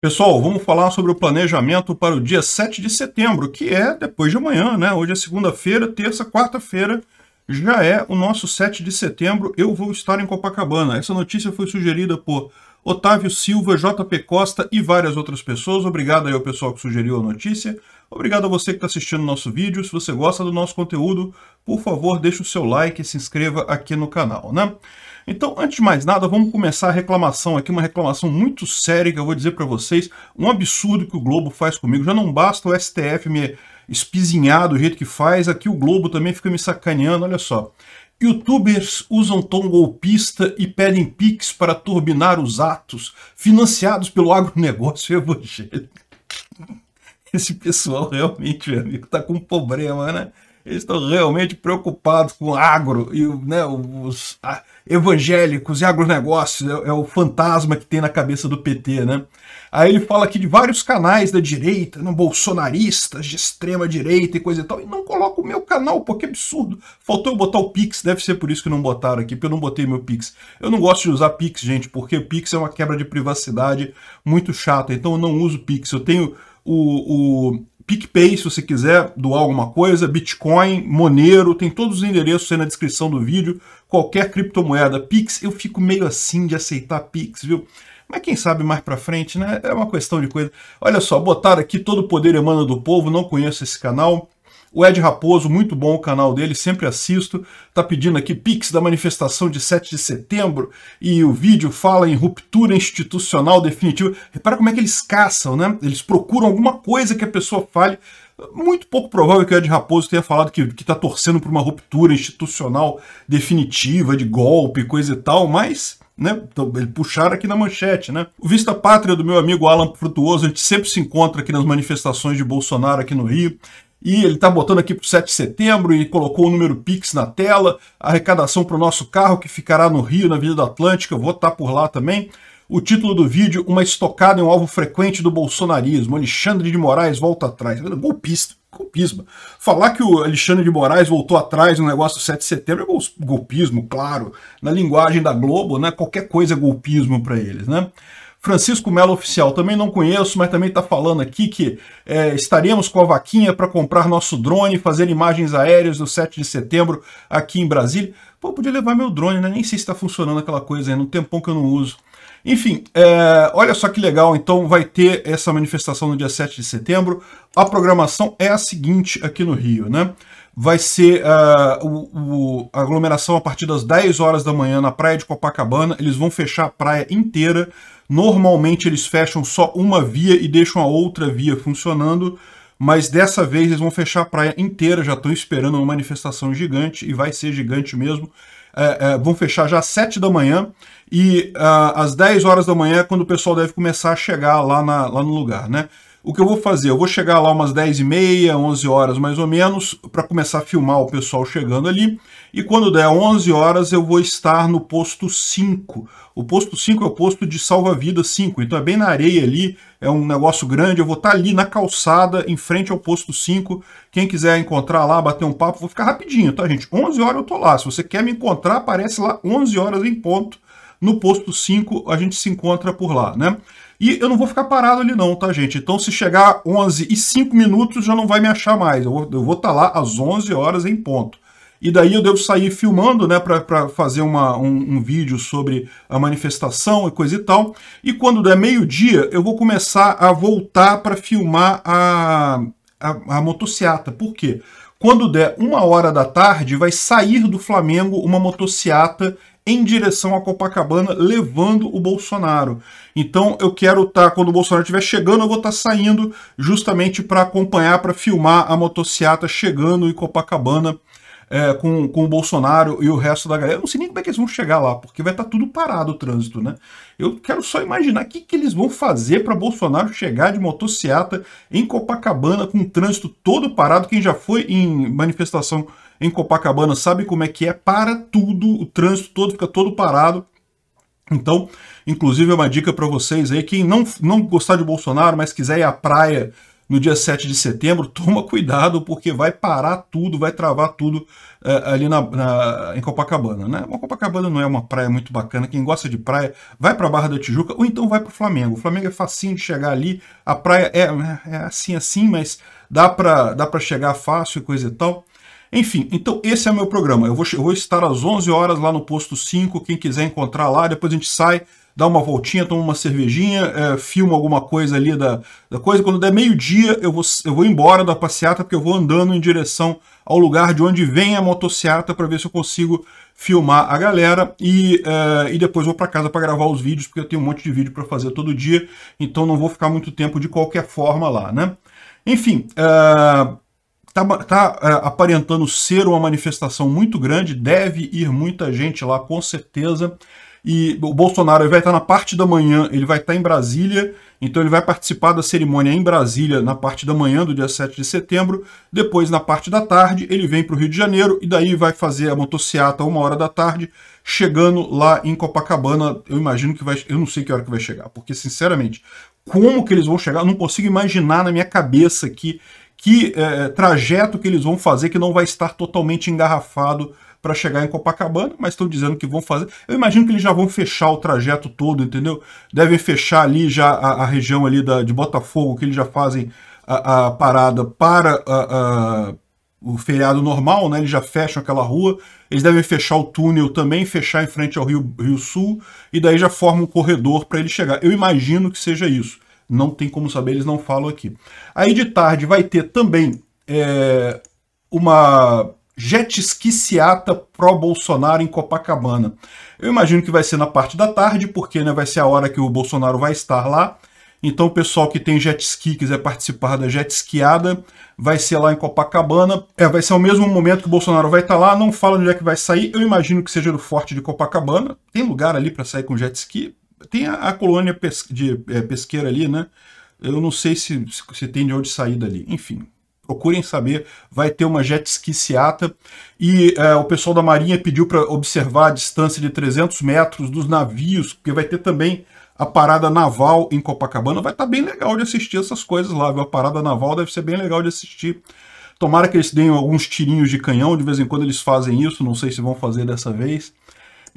Pessoal, vamos falar sobre o planejamento para o dia 7 de setembro, que é depois de amanhã, né? Hoje é segunda-feira, terça, quarta-feira, já é o nosso 7 de setembro, eu vou estar em Copacabana. Essa notícia foi sugerida por Otávio Silva, JP Costa e várias outras pessoas. Obrigado aí ao pessoal que sugeriu a notícia. Obrigado a você que está assistindo nosso vídeo. Se você gosta do nosso conteúdo, por favor, deixe o seu like e se inscreva aqui no canal, né? Então, antes de mais nada, vamos começar a reclamação aqui, uma reclamação muito séria que eu vou dizer para vocês, um absurdo que o Globo faz comigo. Já não basta o STF me espizinhar do jeito que faz, aqui o Globo também fica me sacaneando, olha só. Youtubers usam tom golpista e pedem pics para turbinar os atos financiados pelo agronegócio evangélico. Esse pessoal realmente, meu amigo, tá com um problema, né? Eles estão realmente preocupados com o agro e né, os evangélicos e agronegócios. É, é, o fantasma que tem na cabeça do PT, né? Aí ele fala aqui de vários canais da direita, não, né, bolsonaristas, de extrema direita e coisa e tal. E não coloca o meu canal, porque que absurdo. Faltou eu botar o Pix, deve ser por isso que não botaram aqui, porque eu não botei meu Pix. Eu não gosto de usar Pix, gente, porque Pix é uma quebra de privacidade muito chata. Então eu não uso Pix. Eu tenho o, o PicPay, se você quiser doar alguma coisa, Bitcoin, Monero, tem todos os endereços aí na descrição do vídeo, qualquer criptomoeda, Pix, eu fico meio assim de aceitar Pix, viu? Mas quem sabe mais para frente, né? É uma questão de coisa. Olha só, botaram aqui todo o poder emana do povo, não conheço esse canal. O Ed Raposo, muito bom o canal dele, sempre assisto. Tá pedindo aqui Pix da manifestação de 7 de setembro e o vídeo fala em ruptura institucional definitiva. Repara como é que eles caçam, né? Eles procuram alguma coisa que a pessoa fale muito pouco provável que o Ed Raposo tenha falado que está torcendo por uma ruptura institucional definitiva, de golpe, coisa e tal, mas né, ele puxaram aqui na manchete. Né? O Vista Pátria do meu amigo Alan Frutuoso, a gente sempre se encontra aqui nas manifestações de Bolsonaro aqui no Rio e ele está botando aqui para o 7 de setembro e colocou o número Pix na tela, arrecadação para o nosso carro que ficará no Rio, na Avenida Atlântica, eu vou estar tá por lá também. O título do vídeo, uma estocada em um alvo frequente do bolsonarismo, Alexandre de Moraes volta atrás, golpista, golpismo. Falar que o Alexandre de Moraes voltou atrás no negócio do 7 de setembro é golpismo, claro, na linguagem da Globo, né? qualquer coisa é golpismo para eles, né? Francisco Melo Oficial, também não conheço, mas também está falando aqui que é, estaremos com a vaquinha para comprar nosso drone, fazer imagens aéreas do 7 de setembro aqui em Brasília. Pô, podia levar meu drone, né? Nem sei se está funcionando aquela coisa ainda, um tempão que eu não uso. Enfim, é, olha só que legal, então vai ter essa manifestação no dia 7 de setembro. A programação é a seguinte aqui no Rio, né? vai ser uh, o, o, a aglomeração a partir das 10 horas da manhã na praia de Copacabana. Eles vão fechar a praia inteira Normalmente eles fecham só uma via e deixam a outra via funcionando, mas dessa vez eles vão fechar a praia inteira, já estão esperando uma manifestação gigante, e vai ser gigante mesmo. É, é, vão fechar já às 7 da manhã, e uh, às 10 horas da manhã é quando o pessoal deve começar a chegar lá, na, lá no lugar, né? o que eu vou fazer? Eu vou chegar lá umas 10 h 30 11 horas mais ou menos, para começar a filmar o pessoal chegando ali. E quando der 11 horas, eu vou estar no posto 5. O posto 5 é o posto de salva-vida 5, então é bem na areia ali, é um negócio grande. Eu vou estar tá ali na calçada, em frente ao posto 5. Quem quiser encontrar lá, bater um papo, vou ficar rapidinho, tá, gente? 11 horas eu tô lá. Se você quer me encontrar, aparece lá 11 horas em ponto. No posto 5, a gente se encontra por lá, né? E eu não vou ficar parado ali não, tá, gente? Então se chegar 11 e 5 minutos, já não vai me achar mais. Eu vou estar tá lá às 11 horas em ponto. E daí eu devo sair filmando, né, para fazer uma, um, um, vídeo sobre a manifestação e coisa e tal. E quando der meio-dia, eu vou começar a voltar para filmar a, a, a motociata. Por quê? Quando der uma hora da tarde, vai sair do Flamengo uma motociata em direção a Copacabana, levando o Bolsonaro. Então eu quero estar, tá, quando o Bolsonaro estiver chegando, eu vou estar tá saindo justamente para acompanhar, para filmar a motociata chegando em Copacabana. É, com, com o Bolsonaro e o resto da galera. Eu não sei nem como é que eles vão chegar lá, porque vai estar tá tudo parado o trânsito, né? Eu quero só imaginar o que, que eles vão fazer para Bolsonaro chegar de motociata em Copacabana com o trânsito todo parado. Quem já foi em manifestação em Copacabana sabe como é que é, para tudo, o trânsito todo fica todo parado. Então, inclusive é uma dica para vocês aí, quem não, não gostar de Bolsonaro, mas quiser ir à praia no dia 7 de setembro, toma cuidado, porque vai parar tudo, vai travar tudo uh, ali na, na, em Copacabana. Né? Uma Copacabana não é uma praia muito bacana. Quem gosta de praia, vai para Barra da Tijuca ou então vai para o Flamengo. O Flamengo é facinho de chegar ali. A praia é, é assim, assim, mas dá para dá pra chegar fácil e coisa e tal. Enfim, então esse é meu programa. Eu vou, eu vou estar às 11 horas lá no posto 5. Quem quiser encontrar lá, depois a gente sai, dá uma voltinha, toma uma cervejinha, é, filma alguma coisa ali da, da coisa. Quando der meio-dia, eu vou, eu vou embora da passeata, porque eu vou andando em direção ao lugar de onde vem a motocicleta para ver se eu consigo filmar a galera. E, é, e depois vou para casa para gravar os vídeos, porque eu tenho um monte de vídeo para fazer todo dia. Então não vou ficar muito tempo de qualquer forma lá, né? Enfim. É, está tá, é, aparentando ser uma manifestação muito grande, deve ir muita gente lá, com certeza. E o Bolsonaro vai estar na parte da manhã, ele vai estar em Brasília, então ele vai participar da cerimônia em Brasília na parte da manhã do dia 7 de setembro. Depois, na parte da tarde, ele vem para o Rio de Janeiro e daí vai fazer a motociata uma hora da tarde, chegando lá em Copacabana. Eu imagino que vai. Eu não sei que hora que vai chegar, porque, sinceramente, como que eles vão chegar? Eu não consigo imaginar na minha cabeça que que é, é, trajeto que eles vão fazer que não vai estar totalmente engarrafado para chegar em Copacabana, mas estão dizendo que vão fazer. Eu imagino que eles já vão fechar o trajeto todo, entendeu? Devem fechar ali já a, a região ali da, de Botafogo, que eles já fazem a, a parada para a, o feriado normal, né? Eles já fecham aquela rua. Eles devem fechar o túnel também, fechar em frente ao Rio, Rio Sul, e daí já forma um corredor para ele chegar. Eu imagino que seja isso não tem como saber, eles não falam aqui. Aí de tarde vai ter também é, uma jet ski seata pró-Bolsonaro em Copacabana. Eu imagino que vai ser na parte da tarde, porque né, vai ser a hora que o Bolsonaro vai estar lá. Então o pessoal que tem jet ski, quiser participar da jet skiada, vai ser lá em Copacabana. É, vai ser ao mesmo momento que o Bolsonaro vai estar lá, não fala onde é que vai sair. Eu imagino que seja do Forte de Copacabana. Tem lugar ali para sair com jet ski? tem a, a colônia pes, de, é, pesqueira ali, né? Eu não sei se, se, tem de onde sair dali. Enfim, procurem saber. Vai ter uma jet ski Seata. E é, o pessoal da Marinha pediu para observar a distância de 300 metros dos navios, porque vai ter também a parada naval em Copacabana. Vai estar tá bem legal de assistir essas coisas lá, viu? A parada naval deve ser bem legal de assistir. Tomara que eles deem alguns tirinhos de canhão, de vez em quando eles fazem isso, não sei se vão fazer dessa vez.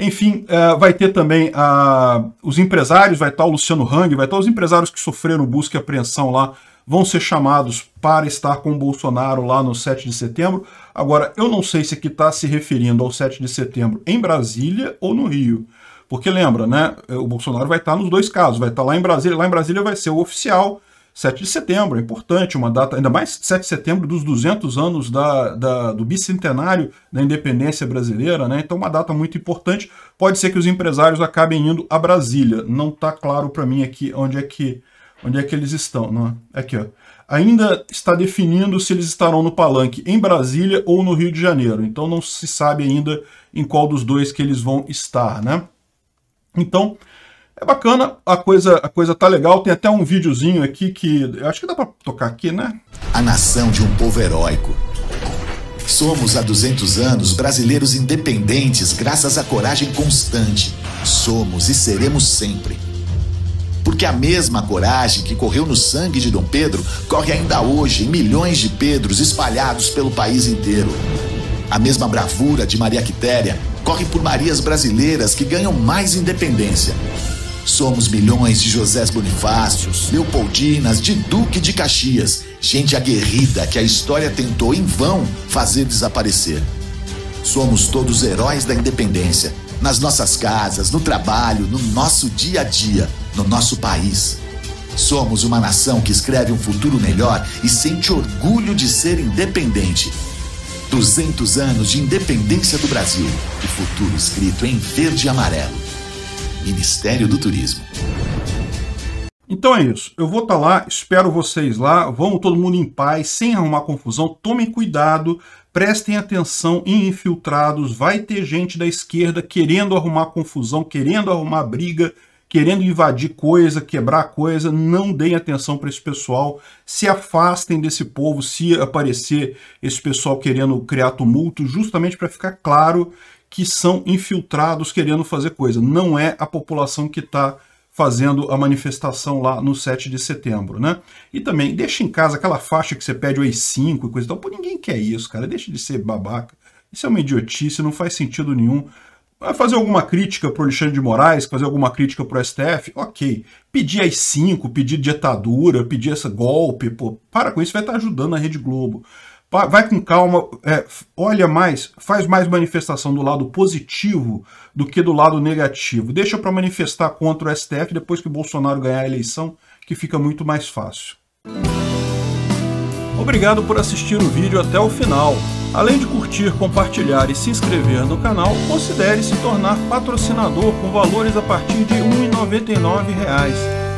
Enfim, uh, vai ter também uh, os empresários, vai estar o Luciano Hang, vai estar os empresários que sofreram busca e apreensão lá, vão ser chamados para estar com o Bolsonaro lá no 7 de setembro. Agora, eu não sei se aqui está se referindo ao 7 de setembro em Brasília ou no Rio. Porque lembra, né? Eh, o Bolsonaro vai estar nos dois casos, vai estar lá em Brasília, lá em Brasília vai ser o oficial, 7 de setembro, é importante, uma data, ainda mais 7 de setembro dos 200 anos da, da, do bicentenário da independência brasileira, né? então uma data muito importante. Pode ser que os empresários acabem indo a Brasília, não está claro para mim aqui onde é que, onde é que eles estão. Não é? Aqui, ó. Ainda está definindo se eles estarão no palanque em Brasília ou no Rio de Janeiro, então não se sabe ainda em qual dos dois que eles vão estar. né? Então, é bacana, a coisa, a coisa tá legal. Tem até um videozinho aqui que eu acho que dá para tocar aqui, né? A nação de um povo heróico. Somos há 200 anos brasileiros independentes graças à coragem constante. Somos e seremos sempre. Porque a mesma coragem que correu no sangue de Dom Pedro corre ainda hoje em milhões de Pedros espalhados pelo país inteiro. A mesma bravura de Maria Quitéria corre por Marias brasileiras que ganham mais independência. Somos milhões de Josés Bonifácios, Leopoldinas, de Duque de Caxias, gente aguerrida que a história tentou em vão fazer desaparecer. Somos todos heróis da independência, nas nossas casas, no trabalho, no nosso dia a dia, no nosso país. Somos uma nação que escreve um futuro melhor e sente orgulho de ser independente. 200 anos de independência do Brasil. O futuro escrito em verde e amarelo. Ministério do Turismo. Então é isso. Eu vou estar tá lá, espero vocês lá. Vamos todo mundo em paz, sem arrumar confusão. Tomem cuidado, prestem atenção em infiltrados. Vai ter gente da esquerda querendo arrumar confusão, querendo arrumar briga, querendo invadir coisa, quebrar coisa. Não deem atenção para esse pessoal. Se afastem desse povo se aparecer esse pessoal querendo criar tumulto, justamente para ficar claro que são infiltrados querendo fazer coisa. Não é a população que está fazendo a manifestação lá no 7 de setembro, né? E também, deixa em casa aquela faixa que você pede o E5 e coisa e tal. Pô, ninguém quer isso, cara. Deixa de ser babaca. Isso é uma idiotice, não faz sentido nenhum. Vai fazer alguma crítica pro Alexandre de Moraes, fazer alguma crítica pro STF? Ok. Pedir as cinco, pedir ditadura, pedir esse golpe, pô, para com isso, vai estar tá ajudando a Rede Globo vai com calma, é, olha mais, faz mais manifestação do lado positivo do que do lado negativo. Deixa para manifestar contra o STF depois que o Bolsonaro ganhar a eleição, que fica muito mais fácil. Obrigado por assistir o vídeo até o final. Além de curtir, compartilhar e se inscrever no canal, considere se tornar patrocinador com valores a partir de R$ 1,99